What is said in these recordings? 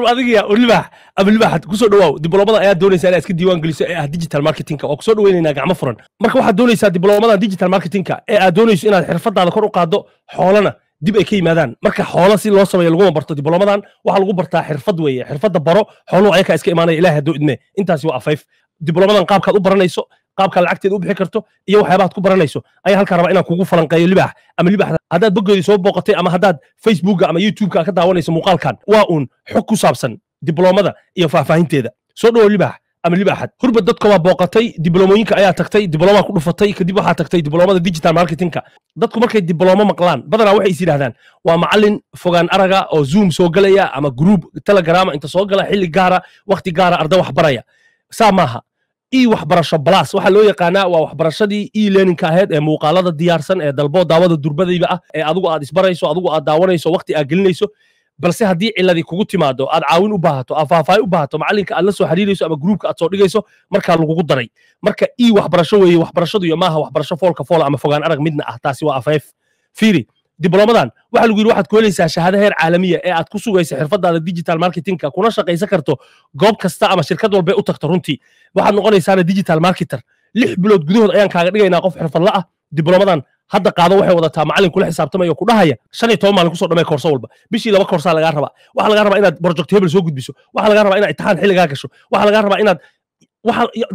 war adiga weliba abalibaaxad kusoo dhawaaw dibloomada ayaa doonaysa iska diiwaan ee ah digital marketingka oo waxaad doonaysaa dibloomadan digital marketingka ee aad doonayso inaad xirfadaada kor u qaado xoolana dib ay ka yimaadaan marka xoolo si loo sameeyo laguma barto lagu bartaa xirfad weeye baro xooluhu ayakaa diblomadan qaabkaad u baranayso qaabka lacagteed u bixi karto iyo waxyaabaha ku baranayso ayaa halkaa raba inaan kugu falanqeeyo libaax ama libax haddaad boggeedii soo booqatay ama haddaad facebookga ama youtubeka ka daawanayso muuqaalkan waa uun xog ku saabsan dibloomada iyo faahfaahinteeda soo dhowo libaax ama libaaxad hurbad dadka waa booqatay dibloomooyinka ayaa tagtay dibloomaa ku dhufatay kadib waxaa tagtay dibloomada digital marketingka dadku markay dibloomo maqlaan badanaa waxay is yidhahdaan waa macallin fogaan araga oo zoom soo galaya ama gruub telegrama inta soo gala xilli gaara wakhti gaara arda wax baraya saa maaha e waxbarasho balas waxaa loo yaqaanaa waa waxbarashadii e learningka ahayd ee muuqaalada diyaarsan ee dalbo daawada durbadayba ah ee adugu aad isbarayso adugu aad daawanayso waqti aad gelinayso balse haddii ciladii kugu timaado aad caawin u baahato aad faahfaahin u baahato macalinka aad la soo xiriirayso ama gruubka aad soo dhigayso markaa lagugu daray marka e waxbarasho weye waxbarashadu maaha waxbarasho foolka fool ama fogaan arag midna ah taasi waa afeef fiiri diblomadan waxa lagu yidhi waxaad ku helaysaa shahaado heer caalamiya ee aad ku sugaysa xirfadaada digital marketingka kuna shaqaysan karto goob kasta ama shirkad walbay u tagto runtii waxaad noqonaysaana digital marketer lix bilood gudahood ayaan kaaga dhigaynaa qof xirfadla ah diblomadan hadda qaado waxay wadataa macallin kula xisaabtamaya ku dhahaya shan iyo toban maalin kusoo dhamay koorso walba bishii laba koorsaa lagaa rabaa waxaa lagaa rabaa inaad project hebel soo gudbiso waxaa lagaa rabaa inaad imtixaan xilligaa gasho waxaa lagaa rabaa inaad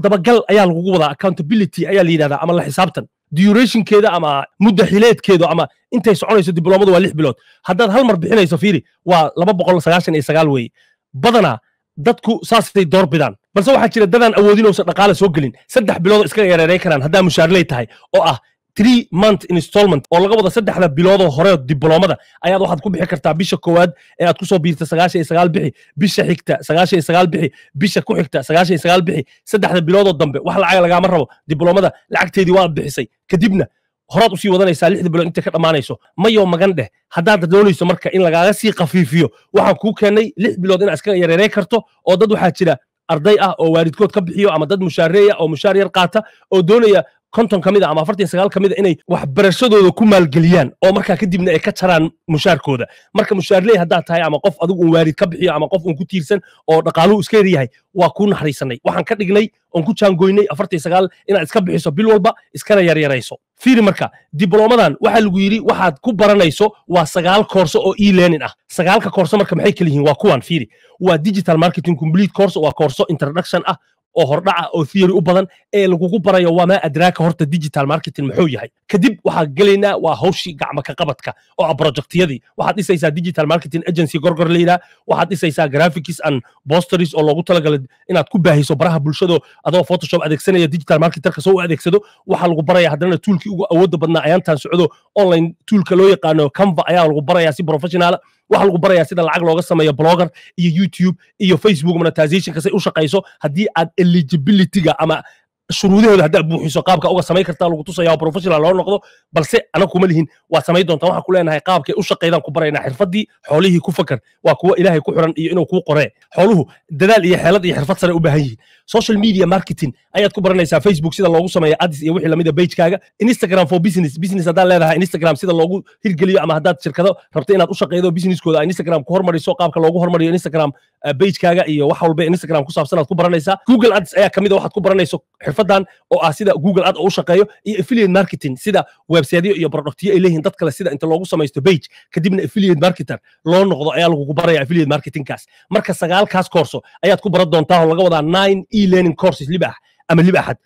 dabagal ayaa lagugu wadaa accountability ayaa la yidhahdaa ama la xisaabtan durationkeeda ama mudda xileedkeedu ama intay soconayso dibloomadu waa lix bilood haddaad hal mar bixinayso fiiri waa laba boqol sagaashan iyo sagaal weeye badanaa dadku saasay bidaan balse waxaa jira dadaan awoodin ousan dhaqaale soo gelin saddex bilood iskaga yareerey karaan haddaa mushaarley tahay oo ah three month installment oo laga wada saddexda biloodoo hore dibloomada ayaad waxaad ku bixi kartaa bisha koowaad ee aad kusoo biirta sagaashan iyo sagaal bixi bisha xigta sagaashan iyo sagaal bixi bisha ku xigta sagaashan iyo sagaal bixi saddexda biloodoo dambe wax lacag lagaama rabo dibloomada lacagteedii waad bixisay kadibna horaad usii wadanaysaa lixda bilood intay ka dhammaanayso mayo magan dheh haddaad doonayso marka in lagaaga sii khafiifiyo waxaan kuu keenay lix bilood inaad iskaga yareerey karto oo dad waxaa jira arday ah oo waalidkood ka bixiyo ama dad mushaarey ah oo mushaar yar qaata oo doonaya konton ka mid a ah ama afartan sagaal ka ah inay waxbarashadooda ku maalgeliyaan oo markaa kadibna ay ka jaraan mushaarkooda marka mushaarley haddaad tahay ama qof adigu un waalid ka bixiyo ama qof un ku tiirsan oo dhaqaaluhu iska yaryahay waa kuu naxariisanay waxaan ka dhignay oon ku jaangoynay afartan sagaal inaad iska bixiso bil walba iskana yaryarayso fiiri marka diblomadan waxaa lagu yidhi waxaad ku baranayso waa sagaal koorso oo e-learning ah sagaalka koorso marka maxay kala waa kuwan fiiri waa digital marketing complete course waa koorso introduction ah oo hordhaca oo theory u badan ee lagugu barayo waa maa adraaka horta digital marketing muxuu yahay kadib waxaad gelaynaa waa hawshii gacma ka qabadka oo a ah projectiyadii waxaad dhisaysaa digital marketing agency gorgor layidhaa waxaad dhisaysaa graphics and bosteries oo loogu talagalay inaad ku baahiso baraha bulshado adoo photoshop adeegsanaya digital marketerka soo u adeegsado waxaa lagu baraya haddana tuulkii ugu awoodda badnaa ayaantan socdo online tuulka loo yaqaano canva ayaa lagu barayaa si professionala ah waxaa lagu barayaa sida lacag looga sameeyo blogger iyo youtube iyo facebook monetization kasay u shaqayso haddii aad eligibilityga ama shuruudahooda haddaa buuxiso qaabka uga samayn kartaa lagu tusaya professional loo noqdo balse anaga kuma lihin waad samayn doontaa waxaan ku leenahay qaabkay u shaqaydaan ku baraynaa xirfaddii xoolihii ku fakar waa kuwa ilaahay ku xiran iyo inuu kuu qoree xooluhu dadaal iyo xeelad iyo xirfad sare u baahan yihiin social media marketing ayaad ku baranaysaa facebook sida loogu sameeyo adis iyo wixii lamida pagekaaga instagram for business business haddaad leedahay instagram sida loogu hirgeliyo ama haddaad shirkado rabta inaad u shaqeydo businesskooda instagram ku hormariso qaabka loogu hormariyo instagram eh, pagekaaga iyo wax walba instagram ku saabsan aad ku baranaysaa google ads ayaa kamid ah, waxaad ku baranayso xirfadan oo ah sida google ad u shaqeeyo iyo affiliate marketing sida websiteyo iyo productyo ay leeyihin dad kale sida inta loogu samaysto page kadibna affiliate marketer loo noqdo ayaa lagugu baraya affiliate marketingkaas marka sagaalkaas koorso ayaad ku bara doontaa oo laga wadaa nine e learning courses liba ama liba axad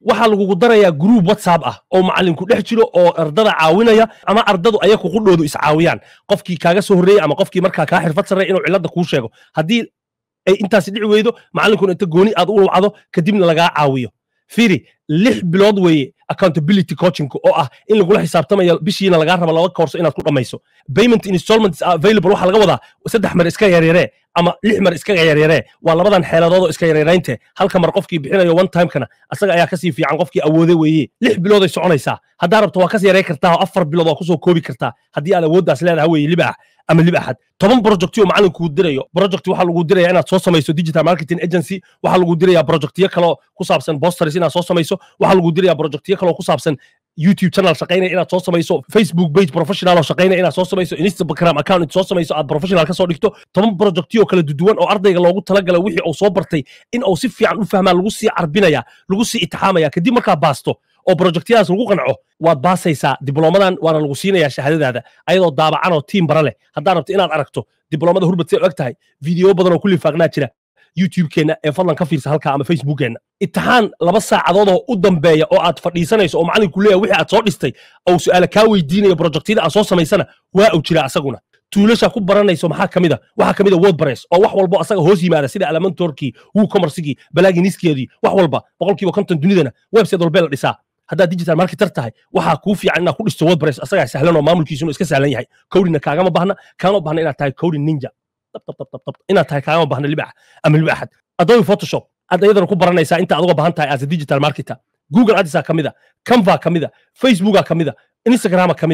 waxaa lagugu darayaa group whatsapp ah oo macalinku dhex jiro oo ardada caawinaya ama ardadu ayaga qudhoodu is caawiyaan qofkii kaaga soo horreeyey ama qofkii markaa kaa xirfad sarreeya inuu cilada kuu sheego haddii ay intaas dhici weydo macallinkuna inta gooni aad u lawcado kadibna lagaa caawiyo firi lix bilood weeye accountability coachingku oo ah in lagula xisaabtamayo bishiina lagaa raba laba koorso inaad ku dhammayso payment installments available waxaa laga wadaa saddex mar iska yaryaree ama lix mar iska yaryaree waa labadan xeeladoodoo iska yaryaraynte halka mar qofkii bixinayo one timekana asaga ayaa kasii fiican qofkii awoode weeye lix bilooday soconaysaa haddaa rabto waa kas yarey kartaa oo afar bilood waa kusoo koobi kartaa haddii aad awooddaas leedahay weeye libax ama lib axad toban project oo macalinkuu dirayo project waxaa lagu diraya inaad soo samayso digital marketing agency waxaa lagu diraya projectyo kaloo ku saabsan bosters inaad soo samayso waxaa lagu diraya projectyo kaloo ku saabsan youtube channel shaqaynaya inaad soo samayso facebook page professional oo shaqaynaya inaad soo samayso instagram account soo samayso aad professional ka dhigto toban projectyo kala duduwan oo ardayga loogu talagala wixii uu soo bartay in uu si fiican u fahmaa lagu sii carbinaya lagu sii itixaamaya kadib markaa baasto oo projectyadaas lagu qanco waad baasaysaa diblomadan waana lagu siinayaa shahaadadaada ayadoo daabacan oo tiim bara leh haddaad rabto inaad aragto diblomada hurbad see og tahay video badan oo ku jira youtubekeenna ee fadlan ka fiirsa halkaa ama facebookkeenna imtixaan laba saacadoodoo u dambeeya oo aad fadhiisanayso oo macallinku leeya wixii aad soo dhistay ou su'aala kaa weydiinayo projectyada aad soo samaysana waa uu jira asaguna tuulasha ku baranayso maxaa kamida waxaa kamida wordpress oo wax walbo asaga hoos yimaada sida alamantorkii woocommercygii balaaginiskeedii wax walba boqolkiiba konton dunidana website walbee la dhisaa هذا ديجيتال ماركت ترتاح وها كوفي عنا كل استوى بريس أصلا سهلا وما ملكي شنو إسكت سهلا يحي كوري نكاغا ما بحنا كانوا بحنا إنا تاي كوري نينجا طب طب طب طب طب إنا تاي كاغا ما بحنا اللي بع أم اللي بعحد أضوي فوتوشوب هذا يقدر يكون برنا إنت أضوي بحنا تاي أز ديجيتال ماركت جوجل أدسا كم إذا كم فا كم فيسبوك كم إنستغرام كم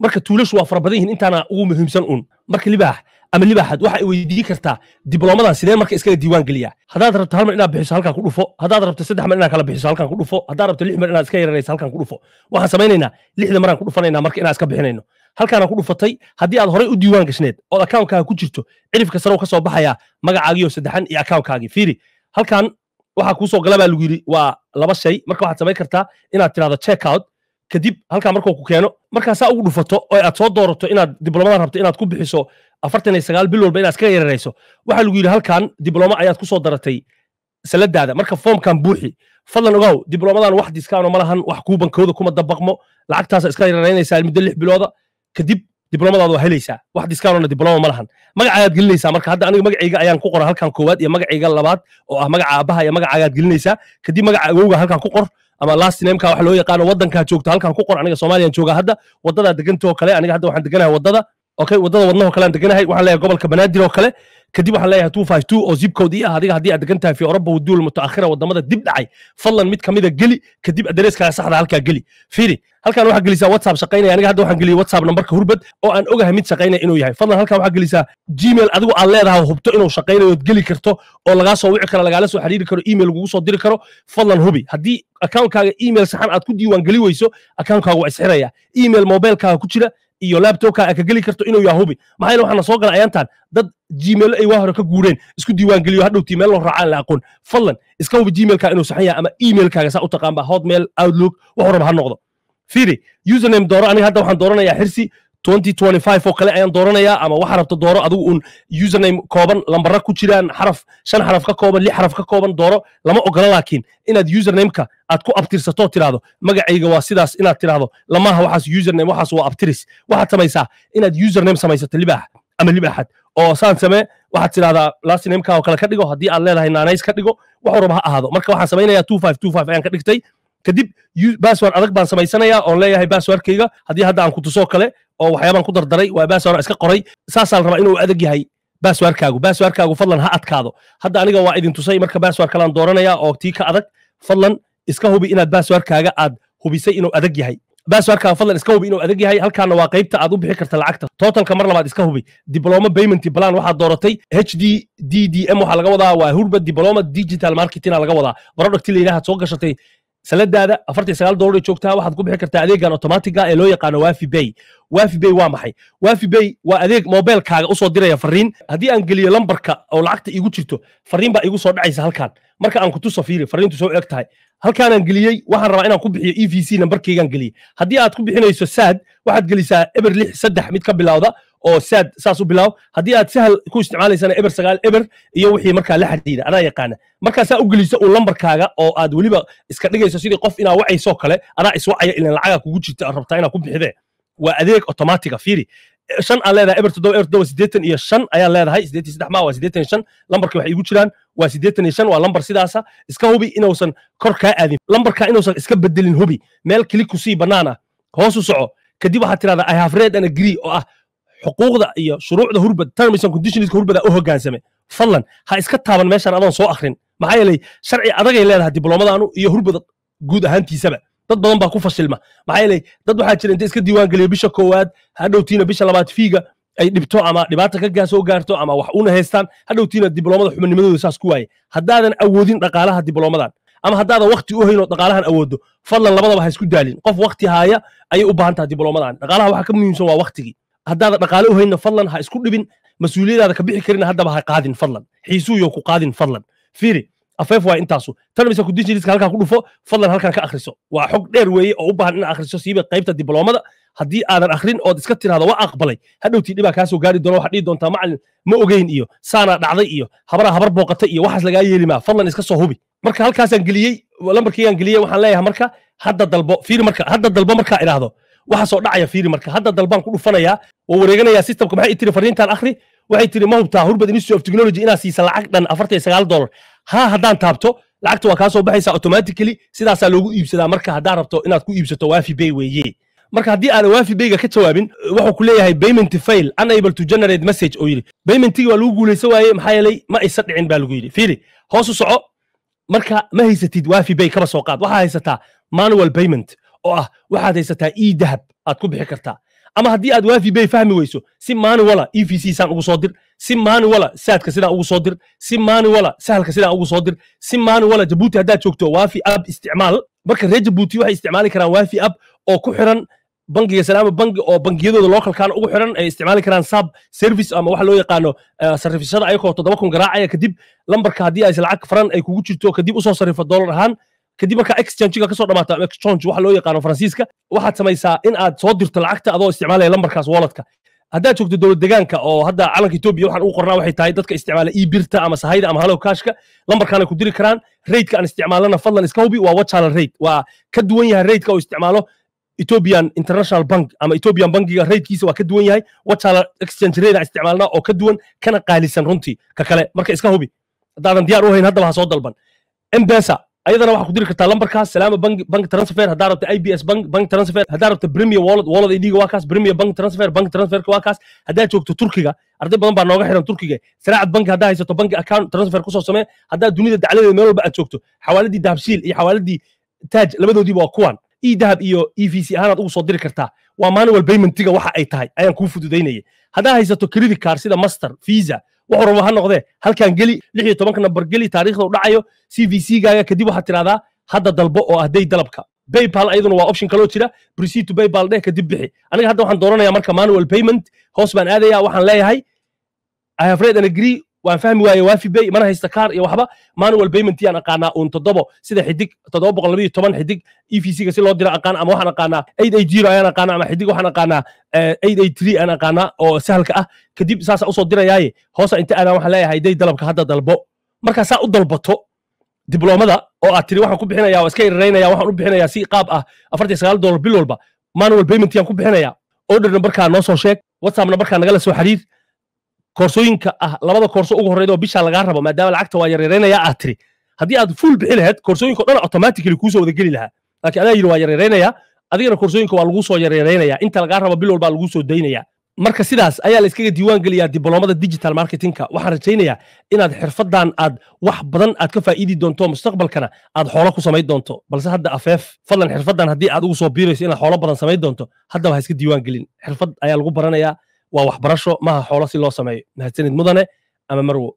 marka tuulashu waa fara badan yihiin intaana ugu muhiimsan uun marka libaax ama libaaxad waxa ay weydiin kartaa diblomadan sidee marka iskaga diiwaan geliya haddaad rabto hal inaad bixiso halkan ku dhufo haddaad rabto saddex mar inaad kala bixiso halkan ku dhufo haddaad rabto lix mar inaad iska yaranayso halkan ku dhufo waxaan samaynaynaa lixda maraan ku dhufanaynaa marka inaan iska bixinayno halkaana ku dhufatay haddii aad horey u diiwaan gashneed ood akaawntkaaga ku jirto cirifka sarow ka baxayaa magacaagiyo saddexan iyo akawnkaagii fiiri halkan waxaa kuu gala baa lagu yidhi waa laba shay marka waxaad samayn kartaa inaad tirahdo check out kadib halkaa markuu ku keeno markaasaa ugu dhufato oo aad soo doorato inaad diblomadan rabto inaad ku bixiso afartan iyo sagaal bil walba inaad iska yararayso waxaa lagu yidhi halkan dibloma ayaad ku soo daratay saladaada marka foomkan buuxi fadlan ogow diblomadan wax diskaano malahan lahan wax kuubankooda kuma dabaqmo lacagtaasa iska yararaynaysaa muddo lix bilooda kadib diblomadaada waa helaysaa wax diskaanona dibloma ma lahan magacaayaad gelinaysaa marka hadda aniga magacayga ayaan ku qora halkan koowaad iyo magacayga labaad oo ah magaca aabaha iyo magacaagaad gelinaysaa kadib magaca awowga halkan ku qor ama last nameka wax loo yaqaano waddankaa joogta halkan ku qor aniga soomaaliyaan jooga hadda waddadaa degantoo kale aniga hadda waxaan deganahay waddada okay wadada wadnaho kale aan deganahay waxaan leeyahay gobolka banaadir oo kale kadib waxaan leeyahay two five two oo zipcode ii ah adiga haddii aad degan tahay waduul mutaakhira wadamada dib dhacay fadlan mid kamida geli kadib adereeskaaga saxda halkaa geli fiiri halkan waxaa gelisaa whatsapp shaqaynaya aniga hadda waxaan geliyay whatsapp nambarka hurbad oo aan ogahay mid shaqaynaya inuu yahay fadlan halkan waxaa gelisaa gmail adigu aad leedahay hubto inuu shaqaynayo ood geli karto oo lagaa soo wici karo lagaala soo xiriiri karo email lagugu soo diri karo fadlan hubi haddii akaunkaaga email saxan aad ku diiwaan geli weyso akaunkaaga waa isxiraya email mobilkaaga ku jira iyo labtopka ka geli karto inuu yahay hubi maxayna waxaana soo gala ayaantan dad gmail ay waa hore ka guureen isku diiwaangeliyo hadhowtii meel loo raacaan la aqoon fadlan iska hubi gmailka inuu saxan yahay ama emailkaaga saa u taqaanba hotmail outlook wax raba ha noqdo firi username dooro aniga hadda waxaan dooranayaa xirsi oo kale ayaan dooranaya ama waxaa rabta dooro adigu uun username kooban lambara ku jiraan xaraf shan xaraf ka kooban lix xaraf ka kooban dooro lama ogola laakiin inaad usernameka aad ku abtirsato tidhaahdo magacayga waa sidaas inaad tidhaahdo lamaaha waxaas username waxaas waa abtiris waxaad samaysaa inaad username samaysato libaax ama libaaxad oo saan samee waxaad tidhahdaa lasnameka oo kale ka dhigo haddii aad leedahay naanays ka dhigo waxuu ha ahaado marka waxaan samaynayaa ayaan ka dhigtay kadib basward adag baan samaysanayaa oon leeyahay baswardkayga haddii hadda aan ku tusoo kale oo waxyaabaan ku dardaray waa baaswar iska qoray saasaan rabaa inuu adag yahay baaswaarkaagu baaswaarkaagu fadlan ha adkaado hadda aniga waa idin tusay marka baaswaar kalaan dooranaya oo tii ka adag fadlan iska hubi inaad baaswaarkaaga aad hubisay inuu adag yahay baaswaarkaaga fadlan iska hubi inuu adag yahay halkaana waa qaybta aad u bixi karta lacagta totalka mar labaad iska hubi dibloma payment plan waxaad dooratay h d d d m waxaa laga wadaa waa hurba dibloma digital marketing laga wadaa producti soo gashatay saladaada afartii sagaal doolar joogtaa waxaad ku bixi kartaa adeegan automatiga ee loo yaqaano wafi bay wafi bay waa maxay wafi bay waa adeeg mobilkaaga usoo diraya fariin haddii aan geliyo lambarka oo lacagta iigu jirto fariin baa iigu soo dhacaysa halkan marka aan kutusa fiiri fariintu soo eg tahay halkaanaan geliyey waxaan rabaa inaan ku bixiyo e v c nambarkeygaan geliyey haddii aad ku bixinayso saad waxaad gelisaa eber lix saddex mid ka bilowda oo saad saas u bilaaw haddii aad sahal ku isticmaalaysana eber sagaal eber iyo wixii markaa la xidhiidha anaa yaqaana markaasaa u geliso uu lambarkaaga oo aad weliba iska dhigayso sidii qof inaa wacaysoo kale anaa iswacaya ilan lacagaa kugu jirta rabtaa inaa ku bixidee waa adeeg automatiga ah, fiiri shan aan leedahay eber toddoba eber toddoba siddeetan iyo shan ayaan leedahay siddeetan saddex maa waa siddeetan iyo shan lambarka waxay igu jiraan waa siddeetan iyo shan waa lambar sidaasa iska hubi inuusan kor kaa aadin lambarkaa inuusan iska bedelin hubi meel kili kusii bannaan ah hoos soco kadib waxaad tidhahdaa i have red and agree oo ah xuquuqda iyo shuruucda hurbad terms and conditionska hurbada u hogaansame fadlan ha iska taaban meeshan adoon soo akhrin maxaa yeelay sharci adagay leedahay dibloomadaanu iyo hurbada guud ahaantiisaba dad badan baa ku fashilma maxaa yeelay dad waxaa jira inta iska diiwaan bisha koowaad hadhowtiina bisha labaad fiiga ay dhibto ama dhibaata ka gaasoo gaarto ama wax una haystaan hadhowtiina dibloomada xubinnimadooda saas ku waaye haddaadan awoodin dhaqaalaha dibloomadan ama haddaadan wakti u haynoo dhaqaalahan awoodo fadlan labadaba ha isku daalin qof wakti haaya ayay u baahan tahay dibloomadan dhaqaalaha waxa ka muhiimsan waa waktigii haddaadan dhaqaale u hayna fadlan ha isku dhibin mas-uuliyadaada ka bixi karina haddaba ha qaadin fadlan xiisuuyo ku qaadin fadlan fiiri afeef waa intaasu tan mise kudinji halkaa ku dhufo fadlan halkan ka akhriso waa xog dheer weeye oo u baahan inaad akhriso siiba qaybta dibloomada haddii aadan akhrin ood iska tiraahdo waa aqbalay hadhowtii dhibaa kaasoo gaari doona waxaa dhihi doontaa macalin ma ogeyn iyo saanaa dhacday iyo habraa habar booqatay iyo waxaas lagaa yeeli maa fadlan iska soo hubi marka halkaasaan geliyey lambarkiigaan geliyey waxaan leeyahay marka hadda dalbo fiiri marka hadda dalbo markaa idhaahdo waxa soo dhacaya fiiri marka hadda dalbaan ku dhufanaya oo wareeganaya systemka maxay tiri fariintan akhri waxay tiri ma hubtaa hurbad institute of technology inaa siisa lacag dhan afartan sagaal dolar ha haddaan taabto lacagta waa kaa soo automatically sidaasaa loogu iibsadaa marka haddaad rabto inaad ku iibsato waafi bay weeye marka haddii aana waafi bayga ka jawaabin wuxuu ku leeyahay payment fail unable to generate message oo yidhi paymentigii waa lagu guulaysan waaye maxaa yeelay ma aysa dhicin baa lagu yidhi fiiri hoos u soco marka ma haysatid waafi bay kaba soo qaad waxaa haysataa manual payment oo ah waxaad haysataa e dahab aad ku bixi kartaa ama haddii aad waafi bay fahmi weyso si maani wala e saan ugu soo dir si maani saadka sidaan ugu soo dir si maani sahalka sidaan ugu soo dir si maani jabuuti haddaad joogto waafi ab isticmaal marka reer jabuuti waxay isticmaali karaan waafi ab oo ku xiran bangiga salaama bangi oo bangiyadooda localkan ugu xiran ay isticmaali karaan sub service ama waxa loo yaqaano eh, sarifishada ayakoo toddoba kun garaacaya kadib lambarka haddii ays lacag faran ay kugu jirto kadib usoo sarifa doolar ahaan kadib markaa exchangiga kasoo dhamaata exchange waxa loo yaqaano faransiiska waxaad samaysaa in aad soo dirto lacagta adoo isticmaalaya lambarkaas walletka haddaad joogto dowlad degaanka oo hadda calanka etoobiya waxaan ugu qornaa waxay tahay dadka isticmaala ebirta ama sahayda ama halow kashka lambarkaana ku diri karaan raydka aan isticmaalana fadlan iska hubi waa wajalan rayd waa ka duwan yahay raydka oo isticmaalo ethiopian international bank ama ethiopian bankiga raydkiisa waa ka duwan yahay wajalan exchange rate aan isticmaalnaa oo ka duwan kana qaalisan runtii ka kale marka iska hubi haddaadan diyaar u hayn haddaba ha soo dalban embesa ayadana waxaa ku diri kartaa lambarkaas salaama bank bank transfer haddaa rabta i b s bank bank transfer haddaa rabta premier wallet wallet idga waa kaas premier bank transfer bank transferka waa kaas haddaa joogto turkiga arday badan baa nooga xiran turkiga saraacad banki haddaa haysato banki account transfer kusoo samee haddaa dunida dacladeeda meel walba aad joogto xawaaladii dahabsiil iyo xawaaladii taaj labadoodiiba waa kuwan e dahab iyo e v c ahaanaad ugu soo diri kartaa waa manual paymentiga waxa ay tahay ayaan kuu fududaynaya haddaa haysato credit card sida master visa wuxuu rabo ha noqdee halkan geli lix iyo tobanka nambar geli taariikhda u dhacayo c v c gaaga kadib waxaad tidhahdaa hadda dalbo oo ah day dalabka baypal ayaduna waa option kaloo jira proceed to baypal dheh kadib bixi aniga hadda waxaan dooranaya marka manual payment hoos baan aadaya waxaan leeyahay i have read and agree waan fahmi waaye waafi bay mana haysta kaar iyo waxba manual payment yaan aqaanaa uun toddobo sida xidig toddoba boqol labayo toban xidig e v c-ga si loo diro aqaan ama waxaan aqaanaa eight eight zero ayaan aqaanaa ama xidig waxaan aqaanaa eh, eight eight three aan aqaanaa oo sahalka ah kadib saasa usoo dirayaaye hoosa inta aadaan waxaan leeyahay day dalabka hadda dalbo markaa u dalbato dibloomada oo aad tiri waxaan ku bixinaya waa iska iraraynaya waxaan u bixinaya si qaab ah afartan sagaal dolar bil walba manual payment yaan ku bixinaya orderna markaa noo soo sheeg whatsappna markaa nagala soo xiriir koorsooyinka ah labada koorso ugu horreyda oo bishaa lagaa rabo maadaama lacagta waa yaryaraynaya aad tiri haddii aad full bixi lahayd koorsooyinka o dhan automatically kuusoo wada geli lahaa laakiin adaa yidhi waa yaryaraynaya adigana koorsooyinka waa laguu soo yaryaraynaya inta lagaa rabo bil walbaa laguu soo daynaya marka sidaas ayaa la iskaga diiwaan geliyaa dibloomada digital marketinka waxaan rajaynayaa inaad xirfadan aad wax badan aad ka faa'iidi doonto mustaqbalkana aad xoolo ku samayn doonto balse hadda afeef fadlan xirfadan haddii aad ugu soo biirayso inaad xoolo badan samayn doonto haddaba ha iska diiwaan gelin xirfad ayaa lagu baranayaa waa waxbarasho maaha xoolo si loo sameeyo mahadsanid mudane ama marwo